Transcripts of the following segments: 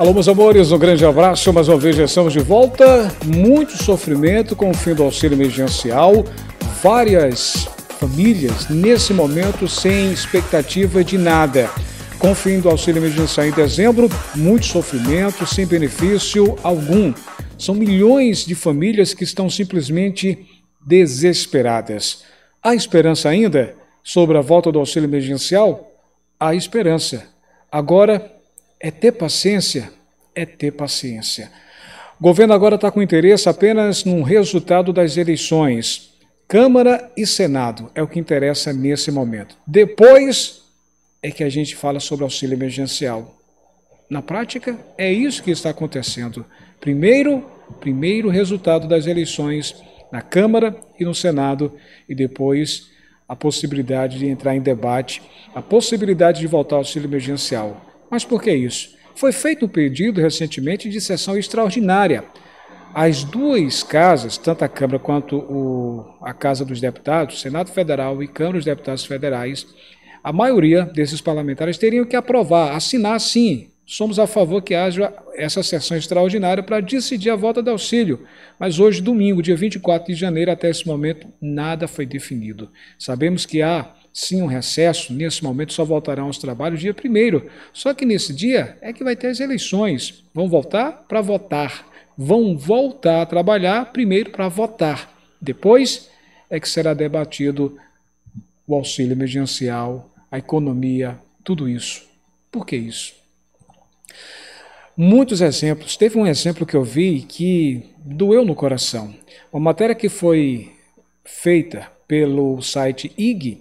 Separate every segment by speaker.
Speaker 1: Alô, meus amores, um grande abraço. Mais uma vez já estamos de volta. Muito sofrimento com o fim do auxílio emergencial. Várias famílias, nesse momento, sem expectativa de nada. Com o fim do auxílio emergencial em dezembro, muito sofrimento, sem benefício algum. São milhões de famílias que estão simplesmente desesperadas. Há esperança ainda sobre a volta do auxílio emergencial? Há esperança. Agora é ter paciência? É ter paciência. O governo agora está com interesse apenas no resultado das eleições. Câmara e Senado é o que interessa nesse momento. Depois é que a gente fala sobre auxílio emergencial. Na prática, é isso que está acontecendo. Primeiro, primeiro resultado das eleições na Câmara e no Senado e depois a possibilidade de entrar em debate, a possibilidade de voltar ao auxílio emergencial. Mas por que isso? Foi feito o um pedido recentemente de sessão extraordinária. As duas casas, tanto a Câmara quanto o, a Casa dos Deputados, Senado Federal e Câmara dos Deputados Federais, a maioria desses parlamentares teriam que aprovar, assinar sim. Somos a favor que haja essa sessão extraordinária para decidir a volta do auxílio. Mas hoje, domingo, dia 24 de janeiro, até esse momento, nada foi definido. Sabemos que há sim um recesso, nesse momento só voltarão aos trabalhos dia 1 Só que nesse dia é que vai ter as eleições. Vão voltar para votar. Vão voltar a trabalhar primeiro para votar. Depois é que será debatido o auxílio emergencial, a economia, tudo isso. Por que isso? Muitos exemplos. Teve um exemplo que eu vi que doeu no coração. Uma matéria que foi feita pelo site IG,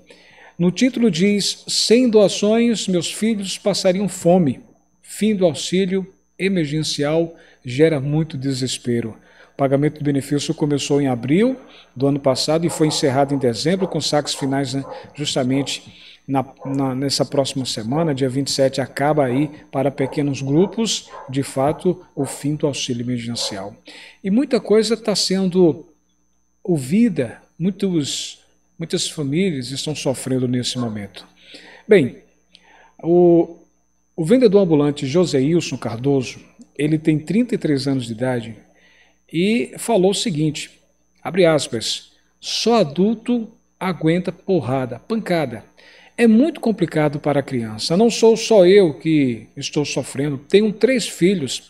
Speaker 1: no título diz: sem doações, meus filhos passariam fome. Fim do auxílio emergencial gera muito desespero. O pagamento do benefício começou em abril do ano passado e foi encerrado em dezembro, com saques finais né, justamente na, na, nessa próxima semana, dia 27, acaba aí para pequenos grupos, de fato, o fim do auxílio emergencial. E muita coisa está sendo ouvida, muitos Muitas famílias estão sofrendo nesse momento. Bem, o, o vendedor ambulante José Wilson Cardoso, ele tem 33 anos de idade e falou o seguinte, abre aspas, só adulto aguenta porrada, pancada. É muito complicado para a criança. Não sou só eu que estou sofrendo, tenho três filhos.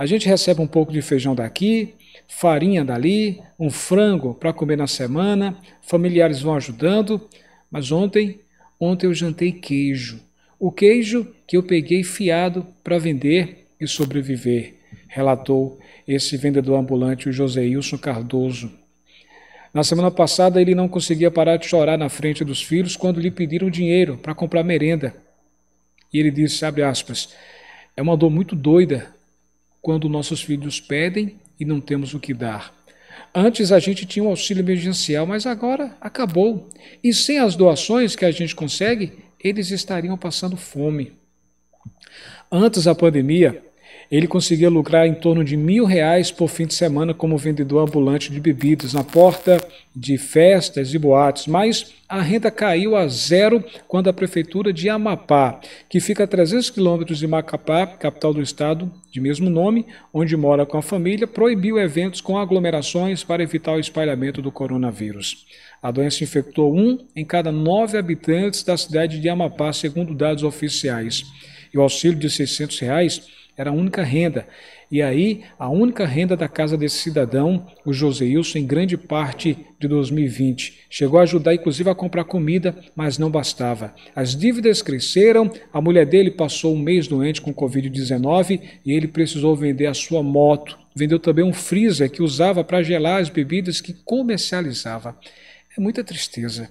Speaker 1: A gente recebe um pouco de feijão daqui, farinha dali, um frango para comer na semana, familiares vão ajudando, mas ontem, ontem eu jantei queijo. O queijo que eu peguei fiado para vender e sobreviver, relatou esse vendedor ambulante, o José Wilson Cardoso. Na semana passada, ele não conseguia parar de chorar na frente dos filhos quando lhe pediram dinheiro para comprar merenda. E ele disse, abre aspas, é uma dor muito doida quando nossos filhos pedem e não temos o que dar. Antes a gente tinha um auxílio emergencial, mas agora acabou. E sem as doações que a gente consegue, eles estariam passando fome. Antes da pandemia, ele conseguia lucrar em torno de mil reais por fim de semana como vendedor ambulante de bebidas na porta de festas e boates, mas a renda caiu a zero quando a prefeitura de Amapá, que fica a 300 quilômetros de Macapá, capital do estado de mesmo nome, onde mora com a família, proibiu eventos com aglomerações para evitar o espalhamento do coronavírus. A doença infectou um em cada nove habitantes da cidade de Amapá, segundo dados oficiais. E o auxílio de 600 reais era a única renda. E aí, a única renda da casa desse cidadão, o Joseilson, em grande parte de 2020. Chegou a ajudar, inclusive, a comprar comida, mas não bastava. As dívidas cresceram, a mulher dele passou um mês doente com Covid-19 e ele precisou vender a sua moto. Vendeu também um freezer que usava para gelar as bebidas que comercializava. É muita tristeza.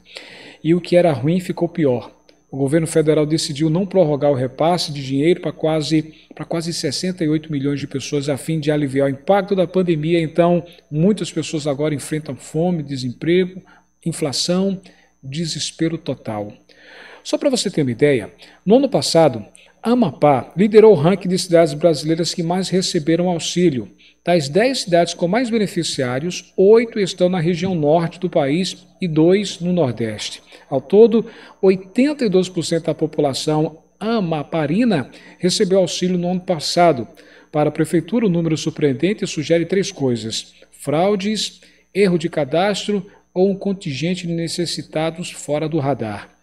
Speaker 1: E o que era ruim ficou pior o governo federal decidiu não prorrogar o repasse de dinheiro para quase, para quase 68 milhões de pessoas, a fim de aliviar o impacto da pandemia. Então, muitas pessoas agora enfrentam fome, desemprego, inflação, desespero total. Só para você ter uma ideia, no ano passado, Amapá liderou o ranking de cidades brasileiras que mais receberam auxílio. Das 10 cidades com mais beneficiários, 8 estão na região norte do país e 2 no nordeste. Ao todo, 82% da população amaparina recebeu auxílio no ano passado. Para a prefeitura, o número surpreendente sugere três coisas: fraudes, erro de cadastro ou um contingente de necessitados fora do radar.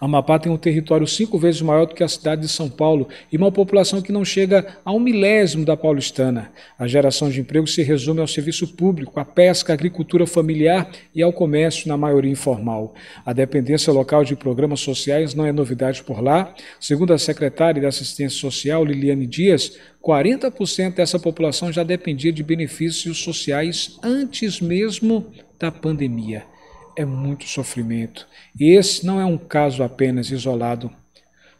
Speaker 1: Amapá tem um território cinco vezes maior do que a cidade de São Paulo e uma população que não chega a um milésimo da paulistana. A geração de emprego se resume ao serviço público, à pesca, à agricultura familiar e ao comércio, na maioria informal. A dependência local de programas sociais não é novidade por lá. Segundo a secretária da Assistência Social, Liliane Dias, 40% dessa população já dependia de benefícios sociais antes mesmo da pandemia é muito sofrimento. E esse não é um caso apenas isolado.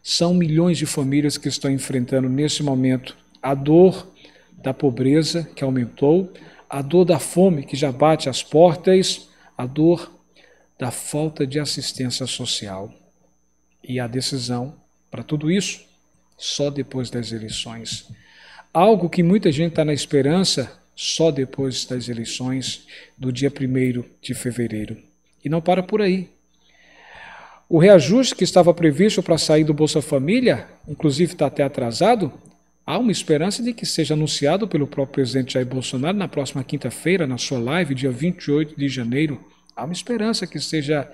Speaker 1: São milhões de famílias que estão enfrentando nesse momento a dor da pobreza que aumentou, a dor da fome que já bate às portas, a dor da falta de assistência social. E a decisão para tudo isso só depois das eleições. Algo que muita gente está na esperança só depois das eleições do dia 1 de fevereiro. E não para por aí. O reajuste que estava previsto para sair do Bolsa Família, inclusive está até atrasado, há uma esperança de que seja anunciado pelo próprio presidente Jair Bolsonaro na próxima quinta-feira, na sua live, dia 28 de janeiro. Há uma esperança que seja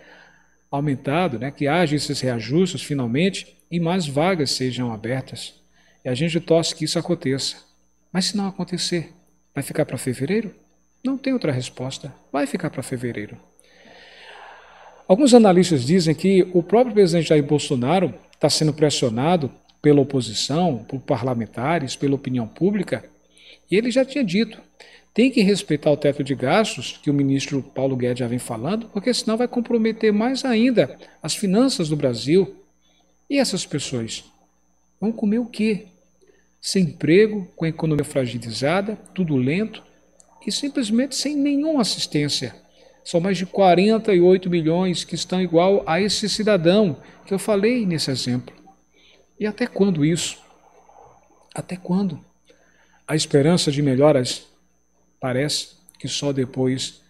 Speaker 1: aumentado, né, que haja esses reajustes finalmente e mais vagas sejam abertas. E a gente torce que isso aconteça. Mas se não acontecer, vai ficar para fevereiro? Não tem outra resposta. Vai ficar para fevereiro. Alguns analistas dizem que o próprio presidente Jair Bolsonaro está sendo pressionado pela oposição, por parlamentares, pela opinião pública, e ele já tinha dito: tem que respeitar o teto de gastos, que o ministro Paulo Guedes já vem falando, porque senão vai comprometer mais ainda as finanças do Brasil. E essas pessoas vão comer o quê? Sem emprego, com a economia fragilizada, tudo lento e simplesmente sem nenhuma assistência. São mais de 48 milhões que estão igual a esse cidadão que eu falei nesse exemplo. E até quando isso? Até quando? A esperança de melhoras parece que só depois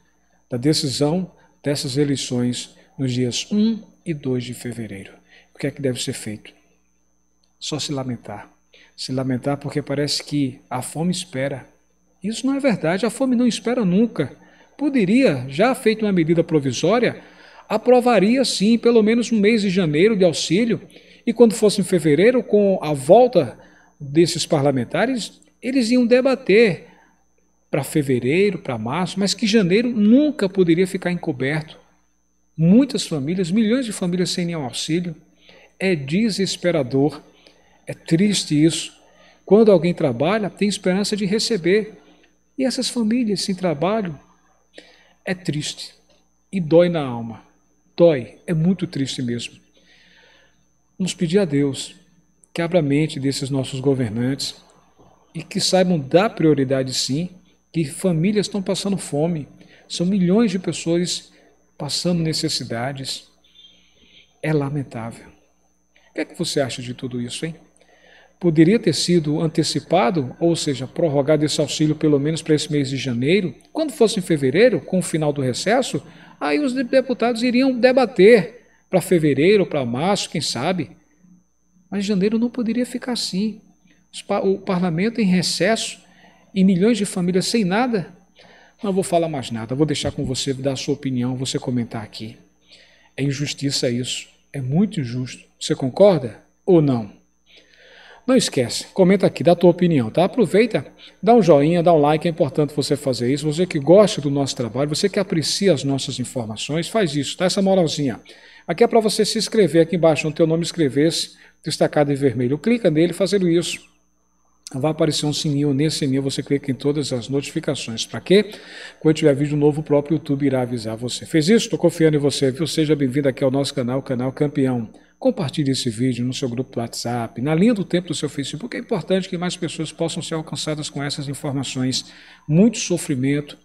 Speaker 1: da decisão dessas eleições nos dias 1 e 2 de fevereiro. O que é que deve ser feito? Só se lamentar. Se lamentar porque parece que a fome espera. Isso não é verdade, a fome não espera nunca poderia, já feito uma medida provisória, aprovaria sim pelo menos um mês de janeiro de auxílio, e quando fosse em fevereiro, com a volta desses parlamentares, eles iam debater para fevereiro, para março, mas que janeiro nunca poderia ficar encoberto. Muitas famílias, milhões de famílias sem nenhum auxílio. É desesperador, é triste isso. Quando alguém trabalha, tem esperança de receber. E essas famílias sem trabalho, é triste e dói na alma. Dói, é muito triste mesmo. Vamos pedir a Deus que abra a mente desses nossos governantes e que saibam dar prioridade, sim, que famílias estão passando fome, são milhões de pessoas passando necessidades. É lamentável. O que é que você acha de tudo isso, hein? poderia ter sido antecipado, ou seja, prorrogado esse auxílio pelo menos para esse mês de janeiro. Quando fosse em fevereiro, com o final do recesso, aí os deputados iriam debater para fevereiro, para março, quem sabe. Mas janeiro não poderia ficar assim. O parlamento em recesso e milhões de famílias sem nada. Não vou falar mais nada, vou deixar com você dar a sua opinião, você comentar aqui. É injustiça isso. É muito injusto. Você concorda ou não? Não esquece, comenta aqui, dá a tua opinião, tá? Aproveita, dá um joinha, dá um like, é importante você fazer isso. Você que gosta do nosso trabalho, você que aprecia as nossas informações, faz isso, tá? Essa moralzinha. Aqui é para você se inscrever, aqui embaixo, no teu nome escrever-se, destacado em vermelho. Clica nele, fazendo isso vai aparecer um sininho. Nesse sininho você clica em todas as notificações. Para quê? Quando tiver vídeo novo, o próprio YouTube irá avisar você. Fez isso? Estou confiando em você, viu? Seja bem-vindo aqui ao nosso canal, canal Campeão. Compartilhe esse vídeo no seu grupo do WhatsApp, na linha do tempo do seu Facebook. É importante que mais pessoas possam ser alcançadas com essas informações. Muito sofrimento,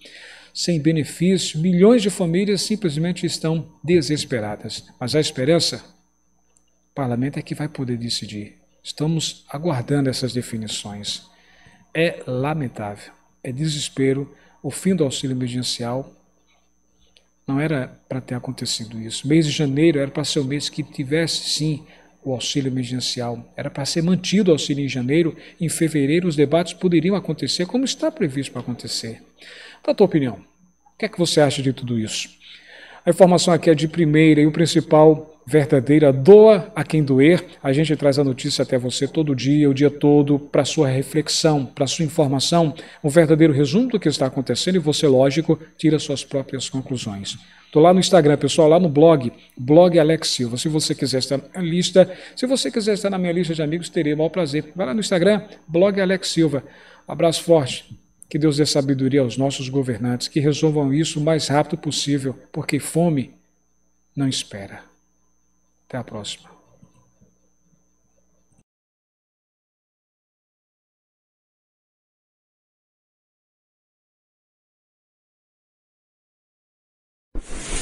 Speaker 1: sem benefício, milhões de famílias simplesmente estão desesperadas. Mas a esperança, o parlamento é que vai poder decidir. Estamos aguardando essas definições. É lamentável, é desespero o fim do auxílio emergencial não era para ter acontecido isso. Mês de janeiro era para ser o mês que tivesse sim o auxílio emergencial. Era para ser mantido o auxílio em janeiro. Em fevereiro os debates poderiam acontecer como está previsto para acontecer. Da então, tua opinião, o que é que você acha de tudo isso? A informação aqui é de primeira e o principal verdadeira, doa a quem doer. A gente traz a notícia até você todo dia, o dia todo, para sua reflexão, para sua informação, um verdadeiro resumo do que está acontecendo e você, lógico, tira suas próprias conclusões. Estou lá no Instagram, pessoal, lá no blog, blog Alex Silva. Se você quiser estar na lista, se você quiser estar na minha lista de amigos, terei o maior prazer. Vai lá no Instagram, blog Alex Silva. Abraço forte. Que Deus dê sabedoria aos nossos governantes, que resolvam isso o mais rápido possível, porque fome não espera. Até a próxima. you